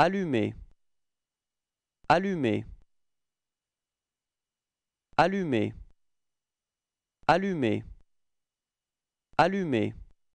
Allumer. Allumer. Allumer. Allumer. Allumer.